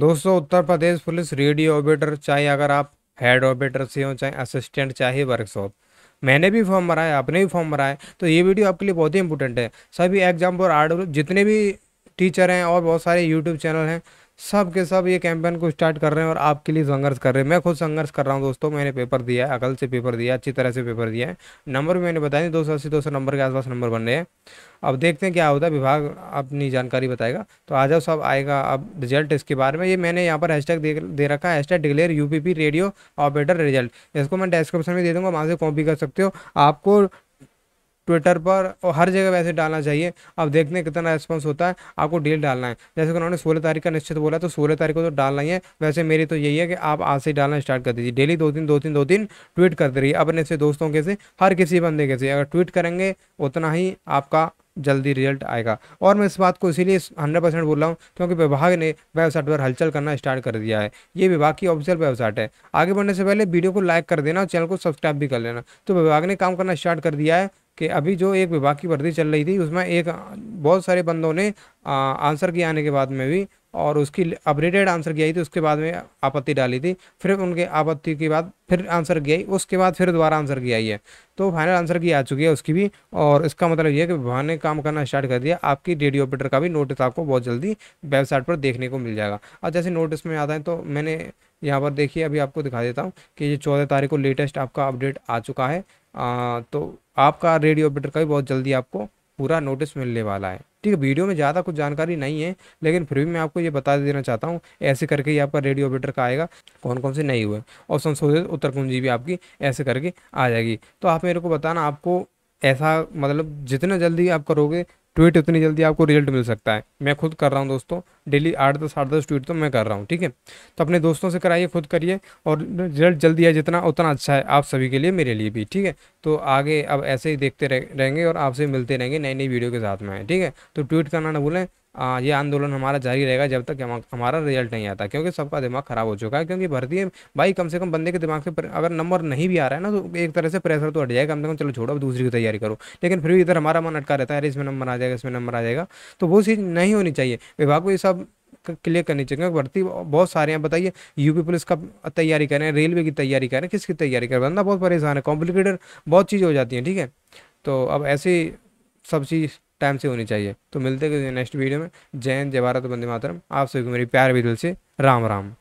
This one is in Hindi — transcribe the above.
दोस्तों Uttar Pradesh police radio operator चाहे अगर आप हेड ऑपरेटर से हो चाहे असिस्टेंट चाहे वर्कशॉप मैंने भी फॉर्म भरा है आपने भी फॉर्म भरा है तो ये वीडियो आपके लिए बहुत ही इंपॉर्टेंट है सभी एग्जाम्पल आर जितने भी टीचर हैं और बहुत सारे यूट्यूब चैनल हैं सब के सब ये कैंपेन को स्टार्ट कर रहे हैं और आपके लिए संघर्ष कर रहे हैं मैं खुद संघर्ष कर रहा हूँ दोस्तों मैंने पेपर दिया है अकल से पेपर दिया अच्छी तरह से पेपर दिया है नंबर भी मैंने बताया दो सौ अस्सी दो सौ नंबर के आसपास नंबर बन रहे हैं अब देखते हैं क्या होता है विभाग अपनी जानकारी बताएगा तो आ जाओ सब आएगा अब रिजल्ट इसके बारे में ये मैंने यहाँ पर हैशटैग दे, दे रखा है hashtag declare you radio operator result इसको मैं डिस्क्रिप्शन में दे दूँगा वहाँ से कॉपी कर सकते हो आपको ट्विटर पर और हर जगह वैसे डालना चाहिए अब देखते हैं कितना रिस्पॉन्स होता है आपको डील डालना है जैसे कि उन्होंने सोलह तारीख का निश्चित बोला तो सोलह तारीख को तो डालना ही है वैसे मेरी तो यही है कि आप आज से डालना स्टार्ट कर दीजिए डेली दो तीन दो तीन दो तीन ट्वीट करते रहिए अपने से दोस्तों के से हर किसी बंदे के से अगर ट्वीट करेंगे उतना ही आपका जल्दी रिजल्ट आएगा और मैं इस बात को इसीलिए हंड्रेड परसेंट बोल रहा हूँ क्योंकि विभाग ने वेबसाइट पर हलचल करना स्टार्ट कर दिया है ये विभाग की ऑफिशियल वेबसाइट है आगे बढ़ने से पहले वीडियो को लाइक कर देना और चैनल को सब्सक्राइब भी कर लेना तो विभाग ने काम करना स्टार्ट कर दिया है कि अभी जो एक विभाग की वर्दी चल रही थी उसमें एक बहुत सारे बंदों ने आंसर किए आने के बाद में भी और उसकी अपडेटेड आंसर गई आई थी उसके बाद में आपत्ति डाली थी फिर उनके आपत्ति के बाद फिर आंसर गई उसके बाद फिर दोबारा आंसर की आई है तो फाइनल आंसर की आ चुकी है उसकी भी और इसका मतलब यह है कि विभाग ने काम करना स्टार्ट कर दिया आपकी रेडियो ऑपरेटर का भी नोटिस आपको बहुत जल्दी वेबसाइट पर देखने को मिल जाएगा और जैसे नोटिस में आता है तो मैंने यहाँ पर देखिए अभी आपको दिखा देता हूँ कि ये चौदह तारीख को लेटेस्ट आपका अपडेट आ चुका है तो आपका रेडियो ऑपरेटर का भी बहुत जल्दी आपको पूरा नोटिस मिलने वाला है ठीक है वीडियो में ज़्यादा कुछ जानकारी नहीं है लेकिन फिर भी मैं आपको ये बता देना चाहता हूँ ऐसे करके ही आपका रेडियो ऑपरेटर का आएगा कौन कौन से नहीं हुए और संशोधित उत्तर कुंजी भी आपकी ऐसे करके आ जाएगी तो आप मेरे को बताना आपको ऐसा मतलब जितना जल्दी आप करोगे ट्वीट उतनी जल्दी आपको रिजल्ट मिल सकता है मैं खुद कर रहा हूँ दोस्तों डेली आठ दस आठ दस ट्वीट तो मैं कर रहा हूँ ठीक है तो अपने दोस्तों से कराइए खुद करिए और रिजल्ट जल्दी है जितना उतना अच्छा है आप सभी के लिए मेरे लिए भी ठीक है तो आगे अब ऐसे ही देखते रहेंगे और आपसे मिलते रहेंगे नई नई वीडियो के साथ में ठीक है तो ट्वीट करना ना भूलें आ, ये आंदोलन हमारा जारी रहेगा जब तक हम, हमारा रिजल्ट नहीं आता क्योंकि सबका दिमाग खराब हो चुका है क्योंकि भर्ती है भाई कम से कम बंदे के दिमाग से अगर नंबर नहीं भी आ रहा है ना तो एक तरह से प्रेशर तो हट जाएगा कम से कम चलो छोड़ो दूसरी की तैयारी करो लेकिन फिर भी इधर हमारा मन अटका रहता है अरे इसमें नंबर आ जाएगा जाएगा इसमें नंबर आ जाएगा तो वो चीज़ नहीं होनी चाहिए विभाग को ये सब क्लियर करनी चाहिए क्योंकि भर्ती बहुत सारे हैं बताइए यूपी पुलिस का तैयारी करें रेलवे की तैयारी करें किसकी तैयारी करें बंदा बहुत परेशान है कॉम्प्लिकेटेड बहुत चीज़ें हो जाती हैं ठीक है तो अब ऐसी सब चीज़ टाइम से होनी चाहिए तो मिलते हैं नेक्स्ट वीडियो में जैन हिंद जय भारत वंदे मातरम आप सभी को मेरी प्यार भी दिल से राम राम